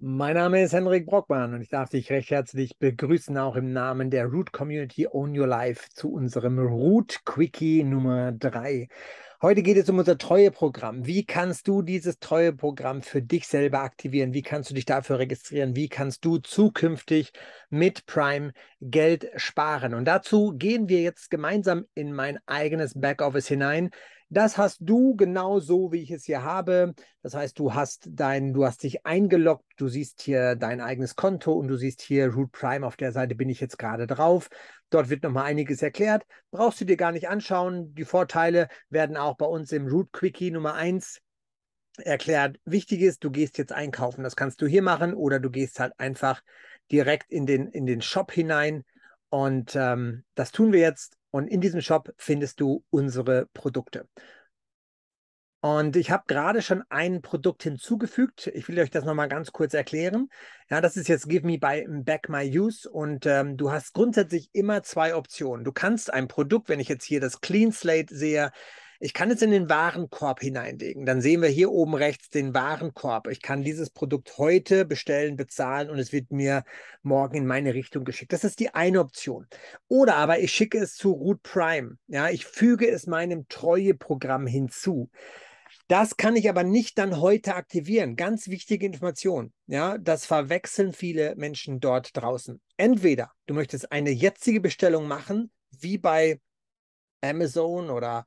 Mein Name ist Henrik Brockmann und ich darf dich recht herzlich begrüßen, auch im Namen der Root Community Own Your Life zu unserem Root Quickie Nummer 3. Heute geht es um unser Treueprogramm. Wie kannst du dieses Treueprogramm für dich selber aktivieren? Wie kannst du dich dafür registrieren? Wie kannst du zukünftig mit Prime Geld sparen? Und dazu gehen wir jetzt gemeinsam in mein eigenes Backoffice hinein. Das hast du genau so, wie ich es hier habe. Das heißt, du hast dein, du hast dich eingeloggt, du siehst hier dein eigenes Konto und du siehst hier Root Prime. Auf der Seite bin ich jetzt gerade drauf. Dort wird nochmal einiges erklärt. Brauchst du dir gar nicht anschauen. Die Vorteile werden auch bei uns im Root Quickie Nummer 1 erklärt. Wichtig ist, du gehst jetzt einkaufen. Das kannst du hier machen oder du gehst halt einfach direkt in den, in den Shop hinein. Und ähm, das tun wir jetzt und in diesem Shop findest du unsere Produkte. Und ich habe gerade schon ein Produkt hinzugefügt. Ich will euch das nochmal ganz kurz erklären. Ja, das ist jetzt Give Me by, Back My Use. Und ähm, du hast grundsätzlich immer zwei Optionen. Du kannst ein Produkt, wenn ich jetzt hier das Clean Slate sehe, ich kann es in den Warenkorb hineinlegen. Dann sehen wir hier oben rechts den Warenkorb. Ich kann dieses Produkt heute bestellen, bezahlen und es wird mir morgen in meine Richtung geschickt. Das ist die eine Option. Oder aber ich schicke es zu Root Prime. Ja, ich füge es meinem Treueprogramm hinzu. Das kann ich aber nicht dann heute aktivieren. Ganz wichtige Information. Ja, das verwechseln viele Menschen dort draußen. Entweder du möchtest eine jetzige Bestellung machen, wie bei Amazon oder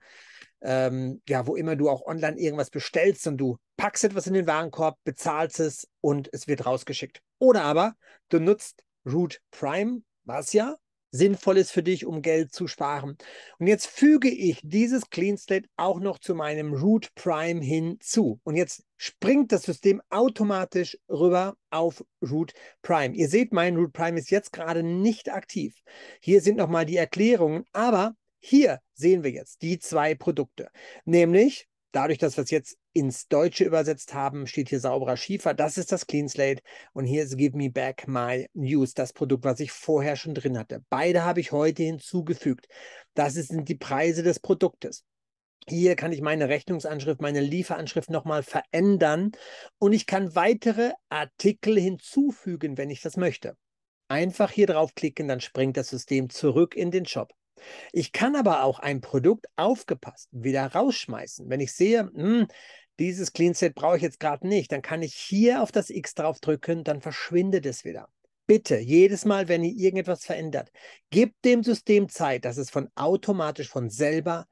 ähm, ja, wo immer du auch online irgendwas bestellst und du packst etwas in den Warenkorb, bezahlst es und es wird rausgeschickt. Oder aber du nutzt Root Prime, was ja sinnvoll ist für dich, um Geld zu sparen. Und jetzt füge ich dieses Clean Slate auch noch zu meinem Root Prime hinzu. Und jetzt springt das System automatisch rüber auf Root Prime. Ihr seht, mein Root Prime ist jetzt gerade nicht aktiv. Hier sind nochmal die Erklärungen, aber hier sehen wir jetzt die zwei Produkte, nämlich dadurch, dass wir es jetzt ins Deutsche übersetzt haben, steht hier sauberer Schiefer. Das ist das Clean Slate. Und hier ist Give Me Back My News, das Produkt, was ich vorher schon drin hatte. Beide habe ich heute hinzugefügt. Das sind die Preise des Produktes. Hier kann ich meine Rechnungsanschrift, meine Lieferanschrift nochmal verändern und ich kann weitere Artikel hinzufügen, wenn ich das möchte. Einfach hier draufklicken, dann springt das System zurück in den Shop. Ich kann aber auch ein Produkt aufgepasst wieder rausschmeißen. Wenn ich sehe, mh, hm, dieses Clean Set brauche ich jetzt gerade nicht, dann kann ich hier auf das X drauf drücken, dann verschwindet es wieder. Bitte, jedes Mal, wenn ihr irgendetwas verändert, gebt dem System Zeit, dass es von automatisch von selber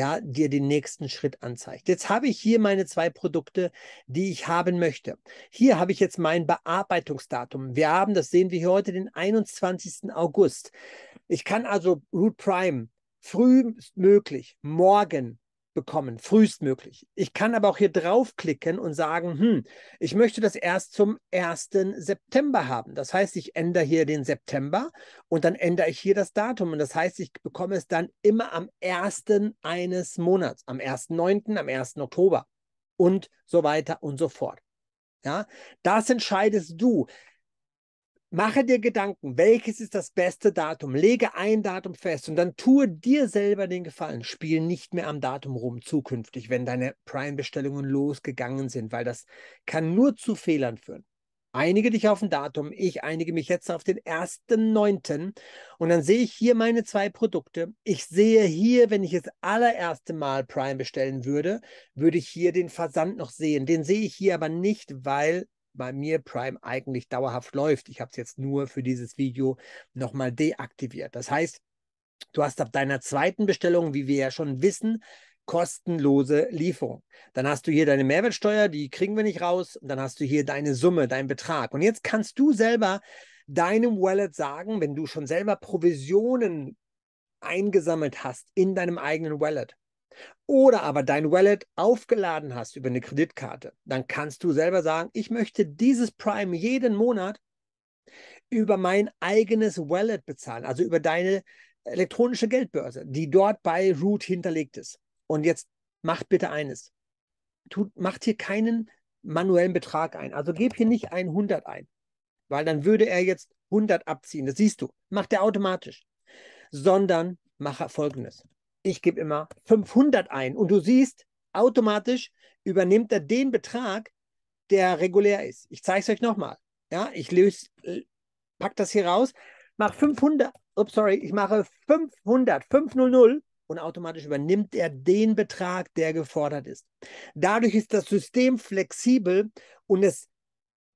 ja, dir den nächsten Schritt anzeigt. Jetzt habe ich hier meine zwei Produkte, die ich haben möchte. Hier habe ich jetzt mein Bearbeitungsdatum. Wir haben, das sehen wir hier heute, den 21. August. Ich kann also Root Prime frühmöglich morgen bekommen, frühestmöglich. Ich kann aber auch hier draufklicken und sagen, hm, ich möchte das erst zum 1. September haben. Das heißt, ich ändere hier den September und dann ändere ich hier das Datum. Und das heißt, ich bekomme es dann immer am 1. eines Monats, am 1.9., am 1. Oktober und so weiter und so fort. Ja, das entscheidest du. Mache dir Gedanken, welches ist das beste Datum? Lege ein Datum fest und dann tue dir selber den Gefallen. Spiel nicht mehr am Datum rum zukünftig, wenn deine Prime-Bestellungen losgegangen sind, weil das kann nur zu Fehlern führen. Einige dich auf ein Datum, ich einige mich jetzt auf den 1.9. Und dann sehe ich hier meine zwei Produkte. Ich sehe hier, wenn ich das allererste Mal Prime bestellen würde, würde ich hier den Versand noch sehen. Den sehe ich hier aber nicht, weil bei mir Prime eigentlich dauerhaft läuft. Ich habe es jetzt nur für dieses Video nochmal deaktiviert. Das heißt, du hast ab deiner zweiten Bestellung, wie wir ja schon wissen, kostenlose Lieferung. Dann hast du hier deine Mehrwertsteuer, die kriegen wir nicht raus. Und dann hast du hier deine Summe, deinen Betrag. Und jetzt kannst du selber deinem Wallet sagen, wenn du schon selber Provisionen eingesammelt hast in deinem eigenen Wallet, oder aber dein Wallet aufgeladen hast über eine Kreditkarte, dann kannst du selber sagen, ich möchte dieses Prime jeden Monat über mein eigenes Wallet bezahlen, also über deine elektronische Geldbörse, die dort bei Root hinterlegt ist. Und jetzt macht bitte eines. Tut, macht hier keinen manuellen Betrag ein. Also gib hier nicht 100 ein, weil dann würde er jetzt 100 abziehen. Das siehst du. Macht er automatisch. Sondern mache folgendes ich gebe immer 500 ein. Und du siehst, automatisch übernimmt er den Betrag, der regulär ist. Ich zeige es euch nochmal. Ja, ich löse, äh, pack das hier raus, mache 500, ups, sorry, ich mache 500, 500 und automatisch übernimmt er den Betrag, der gefordert ist. Dadurch ist das System flexibel und es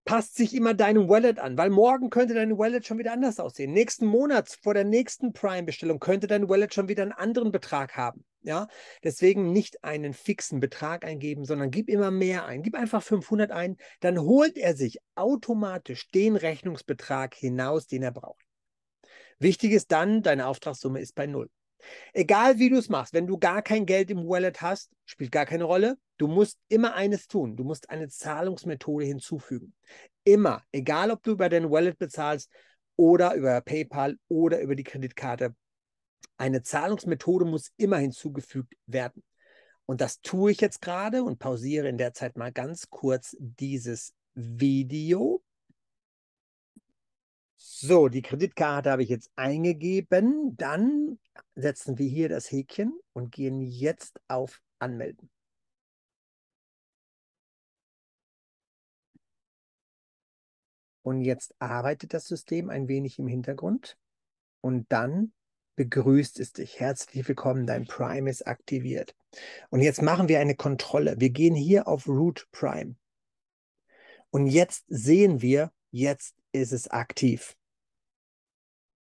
passt sich immer deinem Wallet an, weil morgen könnte dein Wallet schon wieder anders aussehen. Nächsten Monat vor der nächsten Prime-Bestellung könnte dein Wallet schon wieder einen anderen Betrag haben. Ja, deswegen nicht einen fixen Betrag eingeben, sondern gib immer mehr ein. Gib einfach 500 ein, dann holt er sich automatisch den Rechnungsbetrag hinaus, den er braucht. Wichtig ist dann, deine Auftragssumme ist bei Null. Egal wie du es machst, wenn du gar kein Geld im Wallet hast, spielt gar keine Rolle. Du musst immer eines tun. Du musst eine Zahlungsmethode hinzufügen. Immer. Egal, ob du über dein Wallet bezahlst oder über PayPal oder über die Kreditkarte. Eine Zahlungsmethode muss immer hinzugefügt werden. Und das tue ich jetzt gerade und pausiere in der Zeit mal ganz kurz dieses Video. So, die Kreditkarte habe ich jetzt eingegeben. Dann setzen wir hier das Häkchen und gehen jetzt auf Anmelden. Und jetzt arbeitet das System ein wenig im Hintergrund und dann begrüßt es dich. Herzlich willkommen, dein Prime ist aktiviert. Und jetzt machen wir eine Kontrolle. Wir gehen hier auf Root Prime. Und jetzt sehen wir, jetzt ist es aktiv.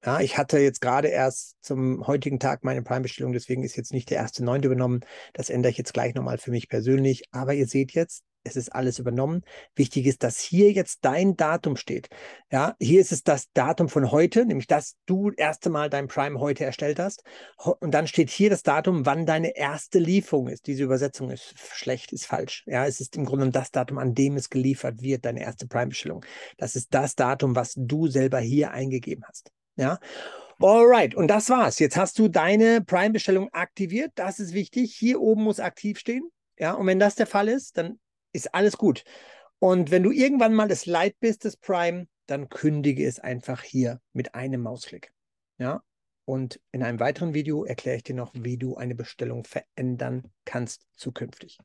Ja, ich hatte jetzt gerade erst zum heutigen Tag meine Prime-Bestellung, deswegen ist jetzt nicht der erste neunte übernommen. Das ändere ich jetzt gleich nochmal für mich persönlich. Aber ihr seht jetzt, es ist alles übernommen. Wichtig ist, dass hier jetzt dein Datum steht. Ja, hier ist es das Datum von heute, nämlich dass du das erste Mal dein Prime heute erstellt hast. Und dann steht hier das Datum, wann deine erste Lieferung ist. Diese Übersetzung ist schlecht, ist falsch. Ja, es ist im Grunde das Datum, an dem es geliefert wird, deine erste Prime-Bestellung. Das ist das Datum, was du selber hier eingegeben hast. Ja. Alright, und das war's. Jetzt hast du deine Prime-Bestellung aktiviert. Das ist wichtig. Hier oben muss aktiv stehen. Ja, und wenn das der Fall ist, dann ist alles gut. Und wenn du irgendwann mal das Light bist, das Prime, dann kündige es einfach hier mit einem Mausklick. Ja, und in einem weiteren Video erkläre ich dir noch, wie du eine Bestellung verändern kannst zukünftig.